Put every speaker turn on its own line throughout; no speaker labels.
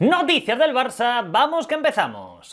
Noticias del Barça, vamos que empezamos.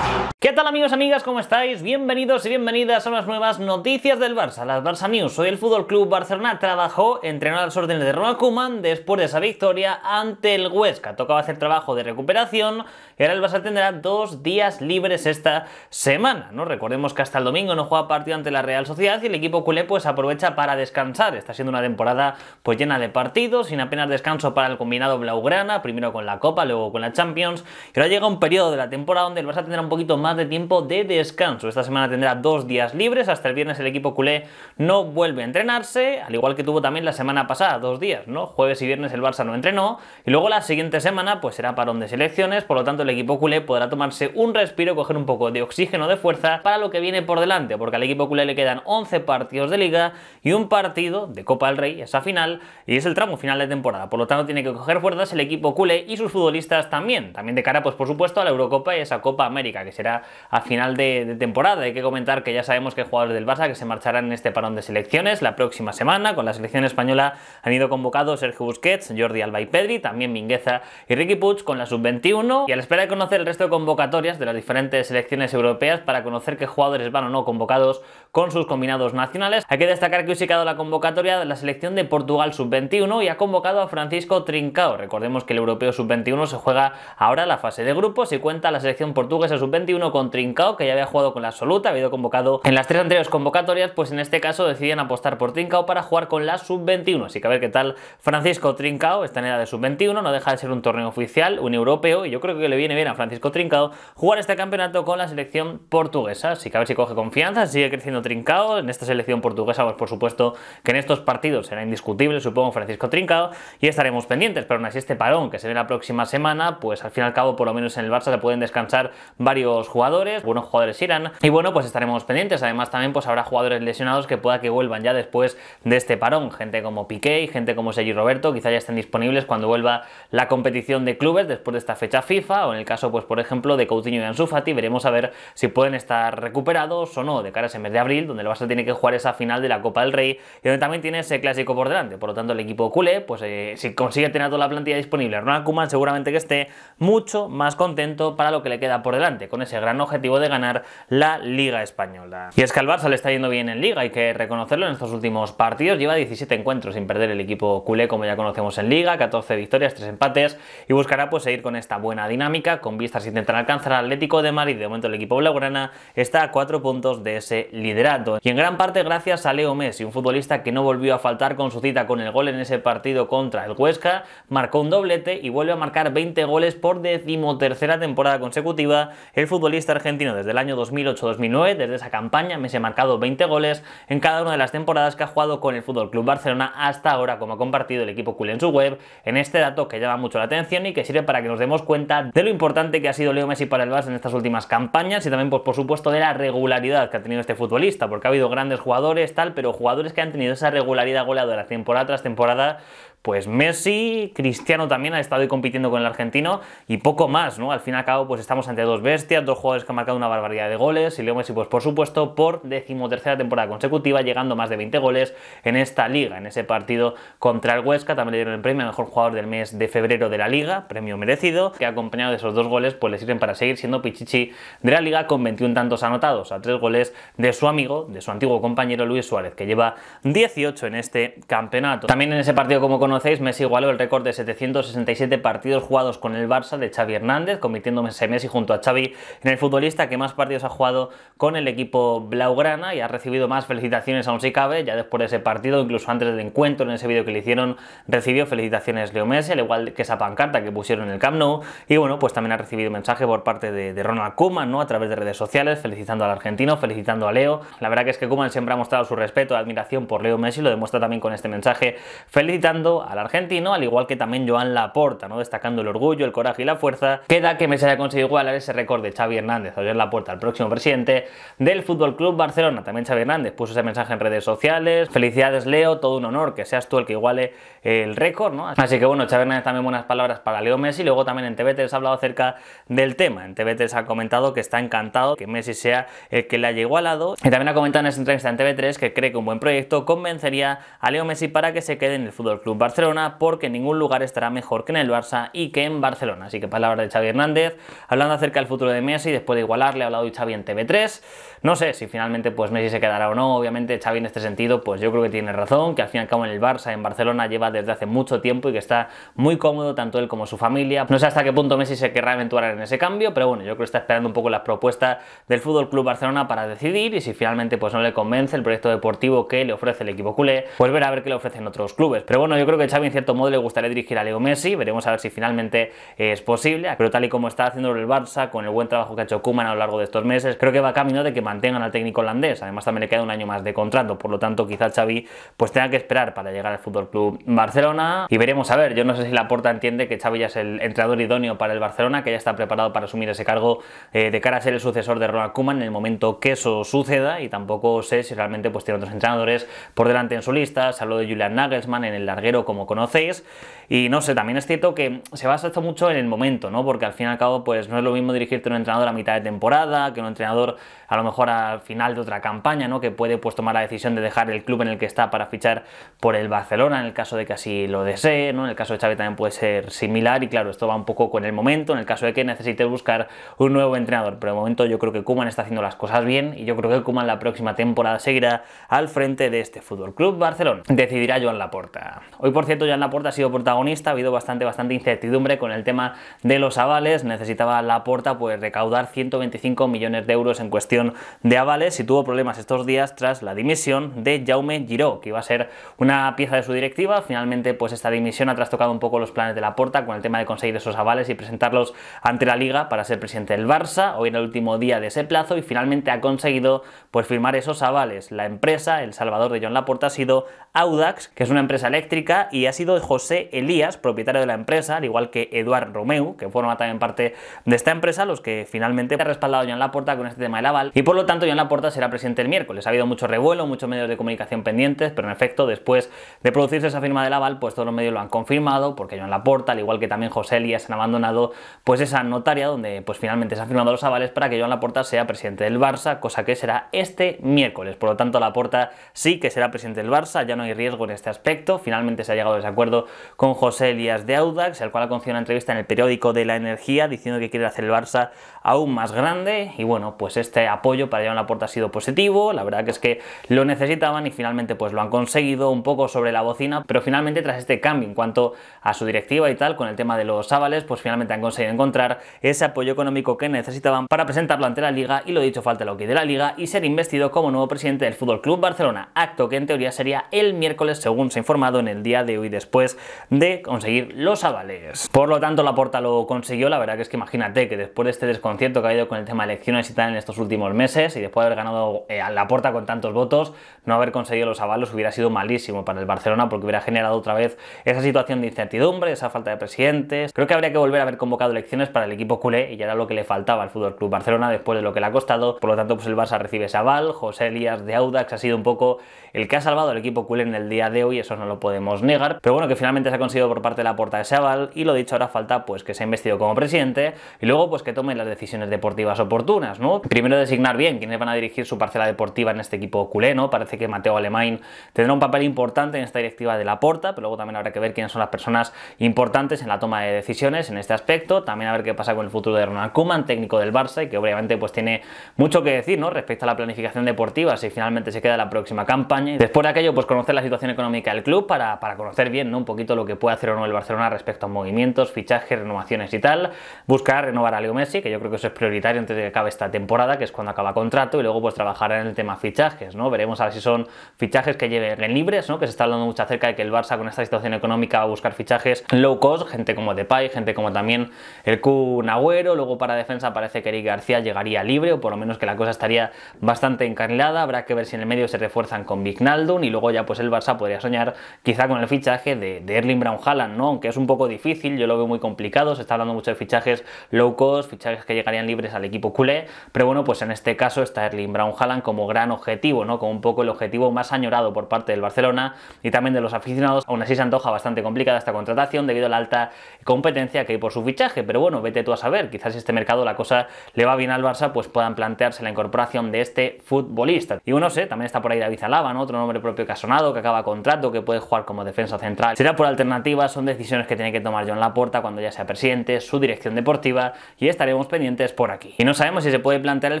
¿Qué tal amigos, amigas? ¿Cómo estáis? Bienvenidos y bienvenidas a las nuevas noticias del Barça, las Barça News. Hoy el Fútbol Club Barcelona trabajó, entrenar a las órdenes de Ronald Koeman después de esa victoria ante el Huesca. Tocaba hacer trabajo de recuperación y ahora el Barça tendrá dos días libres esta semana. ¿no? Recordemos que hasta el domingo no juega partido ante la Real Sociedad y el equipo culé pues aprovecha para descansar. Está siendo una temporada pues llena de partidos, sin apenas descanso para el combinado blaugrana, primero con la Copa, luego con la Champions. Y ahora llega un periodo de la temporada donde el Barça tendrá un poquito más de tiempo de descanso. Esta semana tendrá dos días libres, hasta el viernes el equipo culé no vuelve a entrenarse, al igual que tuvo también la semana pasada, dos días, ¿no? Jueves y viernes el Barça no entrenó, y luego la siguiente semana pues será parón de selecciones, por lo tanto el equipo culé podrá tomarse un respiro, coger un poco de oxígeno de fuerza para lo que viene por delante, porque al equipo culé le quedan 11 partidos de liga y un partido de Copa del Rey, esa final, y es el tramo final de temporada, por lo tanto tiene que coger fuerzas el equipo culé y sus futbolistas también, también de cara pues por supuesto a la Eurocopa y esa Copa América, que será a final de, temporada. Hay que comentar que ya sabemos que hay jugadores del Barça que se marcharán en este parón de selecciones la próxima semana. Con la selección española han ido convocados Sergio Busquets, Jordi Alba y Pedri, también Mingueza y Ricky Puig con la sub-21. Y a la espera de conocer el resto de convocatorias de las diferentes selecciones europeas para conocer qué jugadores van o no convocados con sus combinados nacionales, hay que destacar que ha sido la convocatoria de la selección de Portugal sub-21 y ha convocado a Francisco Trincao. Recordemos que el europeo sub-21 se juega ahora la fase de grupos y cuenta la selección portuguesa sub-21 con Trincao, que ya había jugado con la absoluta, había habido convocado en las tres anteriores convocatorias, pues en este caso deciden apostar por Trincao para jugar con la sub-21. Así que a ver qué tal Francisco Trincao, está en edad de sub-21, no deja de ser un torneo oficial, un europeo, y yo creo que le viene bien a Francisco Trincao jugar este campeonato con la selección portuguesa. Así que a ver si coge confianza, sigue creciendo Trincao en esta selección portuguesa, pues por supuesto que en estos partidos será indiscutible, supongo, Francisco Trincao, y estaremos pendientes, pero aún así este parón que se ve la próxima semana, pues al fin y al cabo, por lo menos en el Barça se pueden descansar varios jugadores, buenos jugadores irán y bueno, pues estaremos pendientes. Además también pues habrá jugadores lesionados que pueda que vuelvan ya después de este parón, gente como Piqué y gente como Sergi Roberto, quizá ya estén disponibles cuando vuelva la competición de clubes después de esta fecha FIFA o en el caso pues por ejemplo de Coutinho y Ansu Fati, veremos a ver si pueden estar recuperados o no de cara a ese mes de abril, donde el Barça tiene que jugar esa final de la Copa del Rey y donde también tiene ese clásico por delante. Por lo tanto, el equipo culé, pues eh, si consigue tener toda la plantilla disponible, Ronald Koeman seguramente que esté mucho más contento para lo que le queda por delante con ese gran objetivo de ganar la Liga Española. Y es que al Barça le está yendo bien en Liga, hay que reconocerlo en estos últimos partidos. Lleva 17 encuentros sin perder el equipo culé, como ya conocemos en Liga, 14 victorias, 3 empates, y buscará pues seguir con esta buena dinámica, con vistas a intentar alcanzar al Atlético de Madrid. De momento el equipo blaugrana está a 4 puntos de ese liderato. Y en gran parte gracias a Leo Messi, un futbolista que no volvió a faltar con su cita con el gol en ese partido contra el Huesca, marcó un doblete y vuelve a marcar 20 goles por decimotercera temporada consecutiva. El futbolista argentino desde el año 2008-2009, desde esa campaña, Messi ha marcado 20 goles en cada una de las temporadas que ha jugado con el Fútbol Club Barcelona hasta ahora, como ha compartido el equipo culé en su web, en este dato que llama mucho la atención y que sirve para que nos demos cuenta de lo importante que ha sido Leo Messi para el Barça en estas últimas campañas y también, pues, por supuesto, de la regularidad que ha tenido este futbolista, porque ha habido grandes jugadores, tal, pero jugadores que han tenido esa regularidad goleadora temporada tras temporada, pues Messi, Cristiano también ha estado ahí compitiendo con el argentino y poco más, ¿no? Al fin y al cabo, pues estamos ante dos bestias, dos jugadores que han marcado una barbaridad de goles y Leo Messi, pues por supuesto, por decimotercera temporada consecutiva, llegando más de 20 goles en esta liga, en ese partido contra el Huesca, también le dieron el premio al mejor jugador del mes de febrero de la liga, premio merecido, que acompañado de esos dos goles, pues le sirven para seguir siendo Pichichi de la liga con 21 tantos anotados, a tres goles de su amigo, de su antiguo compañero Luis Suárez, que lleva 18 en este campeonato. También en ese partido, como con conocéis, Messi igualó el récord de 767 partidos jugados con el Barça de Xavi Hernández, convirtiéndose Messi junto a Xavi en el futbolista que más partidos ha jugado con el equipo blaugrana y ha recibido más felicitaciones aún si cabe, ya después de ese partido, incluso antes del encuentro en ese vídeo que le hicieron, recibió felicitaciones Leo Messi, al igual que esa pancarta que pusieron en el Camp Nou y bueno, pues también ha recibido un mensaje por parte de, Ronald Koeman, ¿no? A través de redes sociales, felicitando al argentino, felicitando a Leo. La verdad que es que Koeman siempre ha mostrado su respeto, y admiración por Leo Messi, lo demuestra también con este mensaje felicitando al argentino, al igual que también Joan Laporta, ¿no? destacando el orgullo, el coraje y la fuerza. Queda que Messi haya conseguido igualar ese récord de Xavi Hernández, la Laporta, el próximo presidente del Fútbol Club Barcelona. También Xavi Hernández puso ese mensaje en redes sociales. Felicidades, Leo, todo un honor que seas tú el que iguale el récord. ¿no? Así que bueno, Xavi Hernández también buenas palabras para Leo Messi. Luego también en TV3 ha hablado acerca del tema. En TV3 ha comentado que está encantado que Messi sea el que le haya igualado. Y también ha comentado en ese entrevista en TV3 que cree que un buen proyecto convencería a Leo Messi para que se quede en el Fútbol Club Barcelona porque ningún lugar estará mejor que en el Barça y que en Barcelona. Así que palabras de Xavi Hernández, hablando acerca del futuro de Messi, después de igualar, le ha hablado Xavi en TV3. No sé si finalmente pues Messi se quedará o no, obviamente Xavi en este sentido pues yo creo que tiene razón, que al fin y al cabo en el Barça, en Barcelona lleva desde hace mucho tiempo y que está muy cómodo tanto él como su familia. No sé hasta qué punto Messi se querrá aventurar en ese cambio, pero bueno, yo creo que está esperando un poco las propuestas del Fútbol Club Barcelona para decidir y si finalmente pues no le convence el proyecto deportivo que le ofrece el equipo culé, pues ver a ver qué le ofrecen otros clubes. Pero bueno, yo creo que Xavi en cierto modo le gustaría dirigir a Leo Messi, veremos a ver si finalmente eh, es posible, pero tal y como está haciendo el Barça, con el buen trabajo que ha hecho Kuman a lo largo de estos meses, creo que va camino de que mantengan al técnico holandés, además también le queda un año más de contrato, por lo tanto quizás Xavi pues tenga que esperar para llegar al Fútbol Club Barcelona y veremos a ver, yo no sé si la porta entiende que Xavi ya es el entrenador idóneo para el Barcelona, que ya está preparado para asumir ese cargo eh, de cara a ser el sucesor de Ronald Kuman en el momento que eso suceda y tampoco sé si realmente pues tiene otros entrenadores por delante en su lista, se habló de Julian Nagelsmann en el larguero como conocéis. Y no sé, también es cierto que se basa esto mucho en el momento, ¿no? Porque al fin y al cabo, pues no es lo mismo dirigirte a un entrenador a mitad de temporada, que un entrenador a lo mejor al final de otra campaña, ¿no? Que puede pues tomar la decisión de dejar el club en el que está para fichar por el Barcelona, en el caso de que así lo desee, ¿no? En el caso de Xavi también puede ser similar y claro, esto va un poco con el momento, en el caso de que necesite buscar un nuevo entrenador. Pero de momento yo creo que Kuman está haciendo las cosas bien y yo creo que Kuman la próxima temporada seguirá al frente de este Fútbol Club Barcelona. Decidirá Joan Laporta. Hoy por cierto, ya Laporta ha sido protagonista, ha habido bastante, bastante incertidumbre con el tema de los avales. Necesitaba Laporta pues recaudar 125 millones de euros en cuestión de avales y tuvo problemas estos días tras la dimisión de Jaume Giró, que iba a ser una pieza de su directiva. Finalmente, pues esta dimisión ha trastocado un poco los planes de Laporta con el tema de conseguir esos avales y presentarlos ante la liga para ser presidente del Barça. Hoy en el último día de ese plazo y finalmente ha conseguido pues firmar esos avales. La empresa, el salvador de John Laporta, ha sido Audax, que es una empresa eléctrica y ha sido José Elías, propietario de la empresa, al igual que Eduard Romeu, que forma también parte de esta empresa, los que finalmente ha respaldado Joan Laporta con este tema del aval y por lo tanto Joan Laporta será presidente el miércoles. Ha habido mucho revuelo, muchos medios de comunicación pendientes, pero en efecto después de producirse esa firma del aval, pues todos los medios lo han confirmado porque Joan Laporta, al igual que también José Elías, han abandonado pues esa notaria donde pues finalmente se han firmado los avales para que Joan Laporta sea presidente del Barça, cosa que será este miércoles. Por lo tanto Laporta sí que será presidente del Barça, ya no hay riesgo en este aspecto, finalmente se ha llegado a acuerdo con José Elías de Audax, el cual ha concedido una entrevista en el periódico de la energía diciendo que quiere hacer el Barça aún más grande y bueno, pues este apoyo para llevar la puerta ha sido positivo, la verdad que es que lo necesitaban y finalmente pues lo han conseguido un poco sobre la bocina, pero finalmente tras este cambio en cuanto a su directiva y tal, con el tema de los Ávales, pues finalmente han conseguido encontrar ese apoyo económico que necesitaban para presentarlo ante la Liga y lo dicho falta lo que de la Liga y ser investido como nuevo presidente del Fútbol Club Barcelona, acto que en teoría sería el miércoles según se ha informado en el día de hoy después de conseguir los avales. Por lo tanto, la porta lo consiguió. La verdad que es que imagínate que después de este desconcierto que ha habido con el tema de elecciones y tal en estos últimos meses y después de haber ganado eh, la porta con tantos votos, no haber conseguido los avalos hubiera sido malísimo para el Barcelona porque hubiera generado otra vez esa situación de incertidumbre, esa falta de presidentes. Creo que habría que volver a haber convocado elecciones para el equipo culé y ya era lo que le faltaba al Fútbol Club Barcelona después de lo que le ha costado. Por lo tanto, pues el Barça recibe ese aval. José Elías de Audax ha sido un poco el que ha salvado al equipo culé en el día de hoy, eso no lo podemos negar pero bueno, que finalmente se ha conseguido por parte de la porta de Seaval y lo dicho, ahora falta pues que ha investido como presidente y luego pues que tomen las decisiones deportivas oportunas, ¿no? Primero designar bien quiénes van a dirigir su parcela deportiva en este equipo no parece que Mateo Alemán tendrá un papel importante en esta directiva de la porta, pero luego también habrá que ver quiénes son las personas importantes en la toma de decisiones en este aspecto, también a ver qué pasa con el futuro de Ronald Koeman, técnico del Barça y que obviamente pues tiene mucho que decir, ¿no? Respecto a la planificación deportiva, si finalmente se queda la próxima campaña. Después de aquello pues conocer la situación económica del club para, para conocer bien un poquito lo que puede hacer o no el Barcelona respecto a movimientos, fichajes, renovaciones y tal. Buscar renovar a Leo Messi, que yo creo que eso es prioritario antes de que acabe esta temporada, que es cuando acaba contrato, y luego pues trabajar en el tema fichajes, ¿no? Veremos a ver si son fichajes que lleven libres, ¿no? Que se está hablando mucho acerca de que el Barça con esta situación económica va a buscar fichajes low cost, gente como Depay, gente como también el Kun Agüero, luego para defensa parece que Eric García llegaría libre, o por lo menos que la cosa estaría bastante encarnada. habrá que ver si en el medio se refuerzan con Vignaldun y luego ya pues el Barça podría soñar quizá con el fichaje de, Erling Brown Haaland, ¿no? Aunque es un poco difícil, yo lo veo muy complicado, se está hablando mucho de fichajes low cost, fichajes que llegarían libres al equipo culé, pero bueno, pues en este caso está Erling Brown Haaland como gran objetivo, ¿no? Como un poco el objetivo más añorado por parte del Barcelona y también de los aficionados. Aún así se antoja bastante complicada esta contratación debido a la alta competencia que hay por su fichaje, pero bueno, vete tú a saber, quizás si este mercado la cosa le va bien al Barça, pues puedan plantearse la incorporación de este futbolista. Y uno sé, también está por ahí David Alaba, Otro nombre propio que ha sonado, que acaba contrato, que puede jugar como de defensa central. Será por alternativas, son decisiones que tiene que tomar John Laporta cuando ya sea presidente, su dirección deportiva y estaremos pendientes por aquí. Y no sabemos si se puede plantear el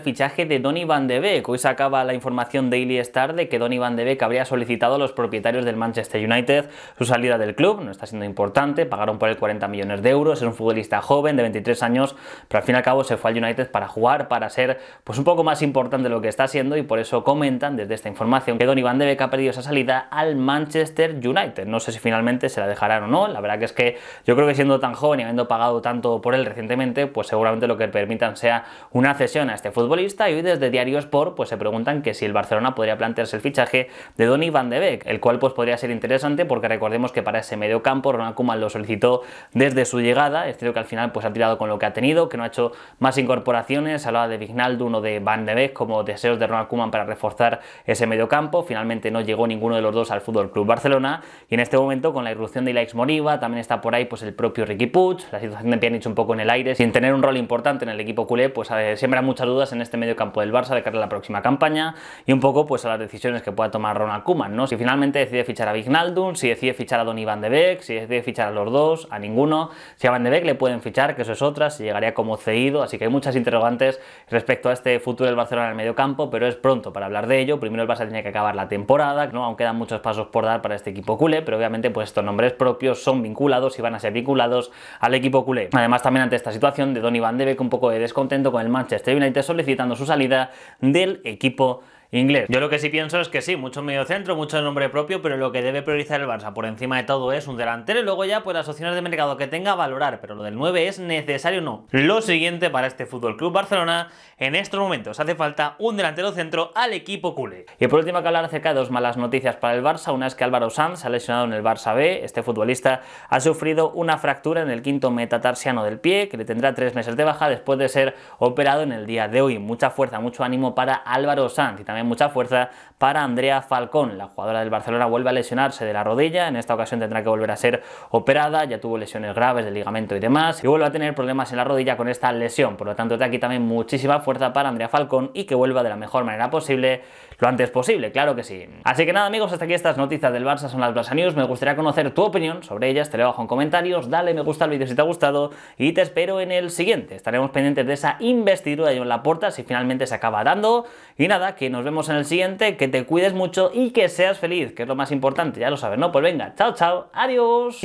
fichaje de Donny Van de Beek. Hoy se acaba la información Daily Star de que Donny Van de Beek habría solicitado a los propietarios del Manchester United su salida del club, no está siendo importante, pagaron por él 40 millones de euros, es un futbolista joven de 23 años, pero al fin y al cabo se fue al United para jugar, para ser pues un poco más importante de lo que está siendo y por eso comentan desde esta información que Donny Van de Beek ha perdido esa salida al Manchester United. No sé si finalmente se la dejarán o no. La verdad que es que yo creo que siendo tan joven y habiendo pagado tanto por él recientemente, pues seguramente lo que permitan sea una cesión a este futbolista. Y hoy desde Diario Sport pues se preguntan que si el Barcelona podría plantearse el fichaje de Donny Van de Beek, el cual pues podría ser interesante porque recordemos que para ese medio campo Ronald Koeman lo solicitó desde su llegada. Es cierto que al final pues ha tirado con lo que ha tenido, que no ha hecho más incorporaciones. Hablaba de Vignaldo, uno de Van de Beek como deseos de Ronald Koeman para reforzar ese medio campo. Finalmente no llegó ninguno de los dos al Fútbol Club Barcelona y en este momento, con la irrupción de Ilaix Moriba, también está por ahí pues, el propio Ricky Puig, la situación de Pjanic un poco en el aire, sin tener un rol importante en el equipo culé, pues siembra muchas dudas en este medio campo del Barça de cara a la próxima campaña y un poco pues, a las decisiones que pueda tomar Ronald Kuman. ¿no? Si finalmente decide fichar a Vignaldum, si decide fichar a Don Van de Beek, si decide fichar a los dos, a ninguno, si a Van de Beek le pueden fichar, que eso es otra, si llegaría como cedido, así que hay muchas interrogantes respecto a este futuro del Barcelona en el medio campo, pero es pronto para hablar de ello, primero el Barça tiene que acabar la temporada, ¿no? aún quedan muchos pasos por dar para este equipo culé, pero obviamente pues estos nombres propios son vinculados y van a ser vinculados al equipo culé. Además también ante esta situación de Donny Van de Beek un poco de descontento con el Manchester United solicitando su salida del equipo inglés. Yo lo que sí pienso es que sí, mucho medio centro, mucho nombre propio, pero lo que debe priorizar el Barça por encima de todo es un delantero y luego ya pues las opciones de mercado que tenga valorar, pero lo del 9 es necesario o no. Lo siguiente para este Fútbol Club Barcelona en estos momentos hace falta un delantero centro al equipo culé. Y por último que hablar acerca de dos malas noticias para el Barça, una es que Álvaro Sanz se ha lesionado en el Barça B, este futbolista ha sufrido una fractura en el quinto metatarsiano del pie que le tendrá tres meses de baja después de ser operado en el día de hoy. Mucha fuerza, mucho ánimo para Álvaro Sanz y también mucha fuerza para Andrea Falcón. La jugadora del Barcelona vuelve a lesionarse de la rodilla, en esta ocasión tendrá que volver a ser operada, ya tuvo lesiones graves de ligamento y demás, y vuelve a tener problemas en la rodilla con esta lesión, por lo tanto de aquí también muchísima fuerza para Andrea Falcón y que vuelva de la mejor manera posible, lo antes posible, claro que sí. Así que nada amigos, hasta aquí estas noticias del Barça son las Blasa News, me gustaría conocer tu opinión sobre ellas, te lo dejo en comentarios, dale me gusta al vídeo si te ha gustado y te espero en el siguiente, estaremos pendientes de esa investidura de la puerta si finalmente se acaba dando y nada, que nos vemos en el siguiente, que te cuides mucho y que seas feliz, que es lo más importante, ya lo sabes, ¿no? Pues venga, chao, chao, adiós.